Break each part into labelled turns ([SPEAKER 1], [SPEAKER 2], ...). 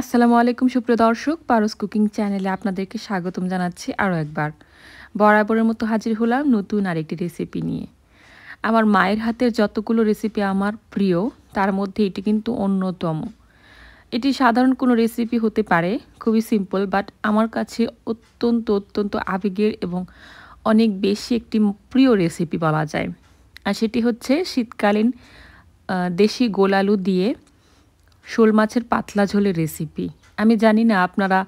[SPEAKER 1] আসসালামু আলাইকুম সুপ্রিয় দর্শক পারস কুকিং চ্যানেলে আপনাদেরকে স্বাগতম জানাচ্ছি আরও একবার বরাবরের মতো হাজির হলাম নতুন আরেকটি রেসিপি নিয়ে আমার মায়ের হাতের যতগুলো রেসিপি আমার প্রিয় তার মধ্যে এটি কিন্তু অন্যতম এটি সাধারণ কোনো রেসিপি হতে পারে খুবই সিম্পল বাট আমার কাছে অত্যন্ত অত্যন্ত আবেগের এবং অনেক বেশি একটি প্রিয় রেসিপি বলা যায় আর সেটি হচ্ছে শীতকালীন দেশি গোলালু দিয়ে শোল মাছের পাতলা ঝোলের রেসিপি আমি জানি না আপনারা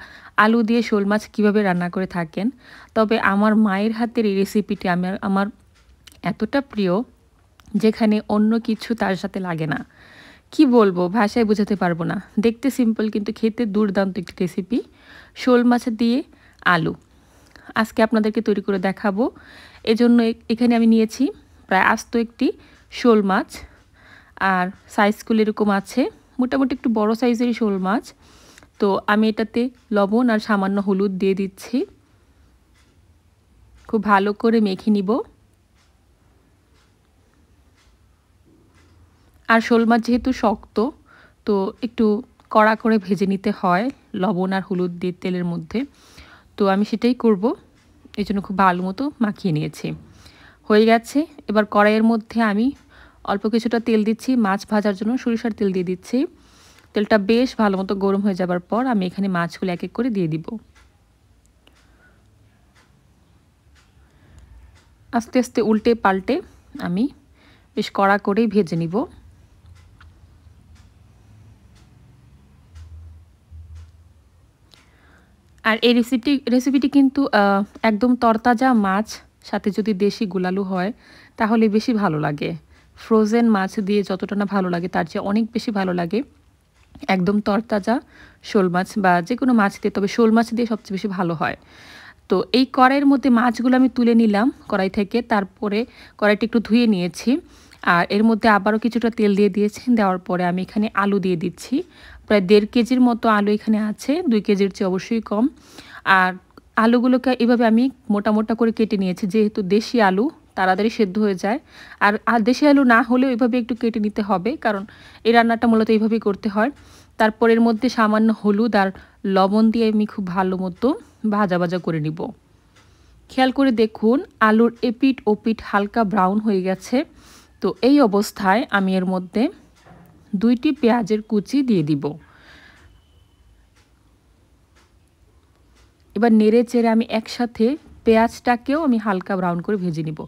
[SPEAKER 1] আলু দিয়ে শোল মাছ কীভাবে রান্না করে থাকেন তবে আমার মায়ের হাতের এই রেসিপিটি আমার আমার এতটা প্রিয় যেখানে অন্য কিছু তার সাথে লাগে না কি বলবো ভাষায় বোঝাতে পারবো না দেখতে সিম্পল কিন্তু খেতে দুর্দান্ত একটি রেসিপি শোল মাছ দিয়ে আলু আজকে আপনাদেরকে তৈরি করে দেখাবো এজন্য এখানে আমি নিয়েছি প্রায় আস্ত একটি শোল মাছ আর সাইজগুলো এরকম আছে মোটামুটি একটু বড় সাইজেরই শোল মাছ তো আমি এটাতে লবণ আর সামান্য হলুদ দিয়ে দিচ্ছি খুব ভালো করে মেখে নিব আর শোল মাছ যেহেতু শক্ত তো একটু কড়া করে ভেজে নিতে হয় লবণ আর হলুদ দিয়ে তেলের মধ্যে তো আমি সেটাই করব এই জন্য খুব ভালো মতো মাখিয়ে নিয়েছি হয়ে গেছে এবার কড়াইয়ের মধ্যে আমি অল্প কিছুটা তেল দিচ্ছি মাছ ভাজার জন্য সরিষার তেল দিয়ে দিচ্ছি তেলটা বেশ ভালো মতো গরম হয়ে যাবার পর আমি এখানে মাছগুলো এক এক করে দিয়ে দিব আস্তে আস্তে উল্টে পাল্টে আমি বেশ কড়া করেই ভেজে নিব আর এই রেসিপিটি রেসিপিটি কিন্তু একদম তরতাজা মাছ সাথে যদি দেশি গুলালু হয় তাহলে বেশি ভালো লাগে ফ্রোজেন মাছ দিয়ে যতটা না ভালো লাগে তার চেয়ে অনেক বেশি ভালো লাগে একদম তরতাজা শোল মাছ বা যে কোনো মাছ দিয়ে তবে শোল মাছ দিয়ে সবচেয়ে বেশি ভালো হয় তো এই কড়াইয়ের মধ্যে মাছগুলো আমি তুলে নিলাম কড়াই থেকে তারপরে কড়াইটি একটু ধুয়ে নিয়েছি আর এর মধ্যে আবারও কিছুটা তেল দিয়ে দিয়েছি দেওয়ার পরে আমি এখানে আলু দিয়ে দিচ্ছি প্রায় দেড় কেজির মতো আলু এখানে আছে দুই কেজির চেয়ে অবশ্যই কম আর আলুগুলোকে এভাবে আমি মোটা মোটা করে কেটে নিয়েছি যেহেতু দেশি আলু তাড়াতাড়ি সেদ্ধ হয়ে যায় আর দেশি আলু না হলেও ওইভাবে একটু কেটে নিতে হবে কারণ এই রান্নাটা মূলত এইভাবেই করতে হয় তারপর এর মধ্যে সামান্য হলুদ আর লবণ দিয়ে আমি খুব ভালো মতো ভাজা ভাজা করে নিব খেয়াল করে দেখুন আলুর এপিট ওপিট হালকা ব্রাউন হয়ে গেছে তো এই অবস্থায় আমি এর মধ্যে দুইটি পেঁয়াজের কুচি দিয়ে দিব এবার নেড়ে চেড়ে আমি একসাথে পেঁয়াজটাকেও আমি হালকা ব্রাউন করে ভেজে নিব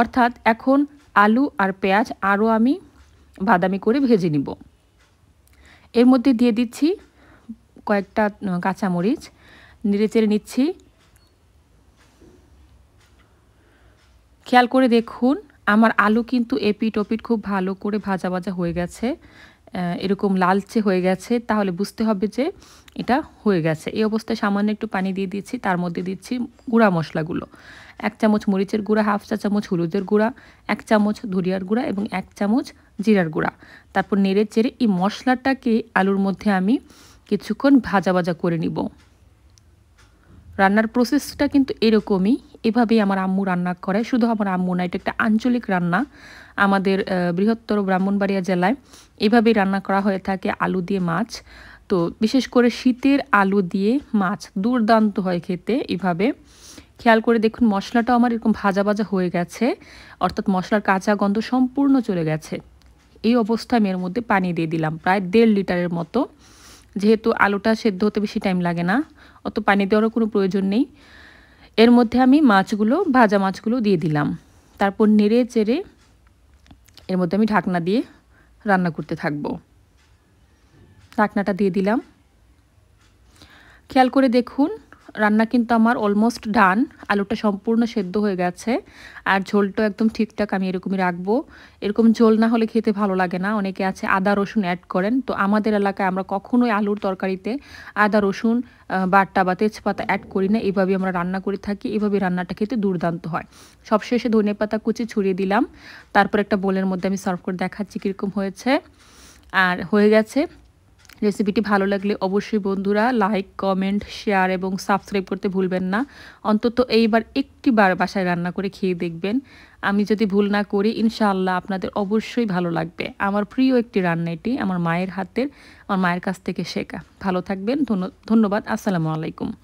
[SPEAKER 1] অর্থাৎ এখন আলু আর পেঁয়াজ আরও আমি বাদামি করে ভেজে নিব এর মধ্যে দিয়ে দিচ্ছি কয়েকটা কাঁচামরিচ নেড়ে চেড়ে নিচ্ছি খেয়াল করে দেখুন আমার আলু কিন্তু এপিট ওপিট খুব ভালো করে ভাজা ভাজা হয়ে গেছে এরকম লালচে হয়ে গেছে তাহলে বুঝতে হবে যে এটা হয়ে গেছে এই অবস্থায় সামান্য একটু পানি দিয়ে দিচ্ছি তার মধ্যে দিচ্ছি গুঁড়া মশলাগুলো এক চামচ মরিচের গুঁড়া হাফ চা চামচ হলুদের গুঁড়া এক চামচ ধরিয়ার গুঁড়া এবং এক চামচ জিরার গুঁড়া তারপর নেড়ে চেড়ে এই মশলাটাকে আলুর মধ্যে আমি কিছুক্ষণ ভাজা ভাজা করে নিব রান্নার প্রসেসটা কিন্তু এরকমই এভাবেই আমার আম্মু রান্না করে শুধু আমার আম্মু না এটা একটা আঞ্চলিক রান্না আমাদের বৃহত্তর ব্রাহ্মণবাড়িয়া জেলায় এভাবেই রান্না করা হয়ে থাকে আলু দিয়ে মাছ তো বিশেষ করে শীতের আলু দিয়ে মাছ দুর্দান্ত হয় খেতে এভাবে খেয়াল করে দেখুন মশলাটা আমার এরকম ভাজা ভাজা হয়ে গেছে অর্থাৎ মশলার কাঁচা গন্ধ সম্পূর্ণ চলে গেছে এই অবস্থায় আমি এর মধ্যে পানি দিয়ে দিলাম প্রায় দেড় লিটারের মতো যেহেতু আলুটা সেদ্ধ হতে বেশি টাইম লাগে না অত পানি দেওয়ারও কোনো প্রয়োজন নেই এর মধ্যে আমি মাছগুলো ভাজা মাছগুলো দিয়ে দিলাম তারপর নেড়ে চেড়ে এর মধ্যে আমি ঢাকনা দিয়ে রান্না করতে থাকবো ঢাকনাটা দিয়ে দিলাম খেয়াল করে দেখুন রান্না কিন্তু আমার অলমোস্ট ডান আলুটা সম্পূর্ণ সেদ্ধ হয়ে গেছে আর ঝোলটা একদম ঠিকঠাক আমি এরকমই রাখবো এরকম ঝোল না হলে খেতে ভালো লাগে না অনেকে আছে আদা রসুন অ্যাড করেন তো আমাদের এলাকায় আমরা কখনোই আলুর তরকারিতে আদা রসুন বাটা বা তেজপাতা অ্যাড করি না এভাবে আমরা রান্না করে থাকি এভাবে রান্নাটা খেতে দুর্দান্ত হয় সবশেষে ধনে পাতা কুচি ছড়িয়ে দিলাম তারপর একটা বোলের মধ্যে আমি সার্ভ করে দেখাচ্ছি কীরকম হয়েছে আর হয়ে গেছে রেসিপিটি ভালো লাগলে অবশ্যই বন্ধুরা লাইক কমেন্ট শেয়ার এবং সাবস্ক্রাইব করতে ভুলবেন না অন্তত এইবার একটি বার বাসায় রান্না করে খেয়ে দেখবেন আমি যদি ভুল না করি ইনশাআল্লাহ আপনাদের অবশ্যই ভালো লাগবে আমার প্রিয় একটি রান্না এটি আমার মায়ের হাতের আমার মায়ের কাছ থেকে শেখা ভালো থাকবেন ধন্যবাদ আসসালামু আলাইকুম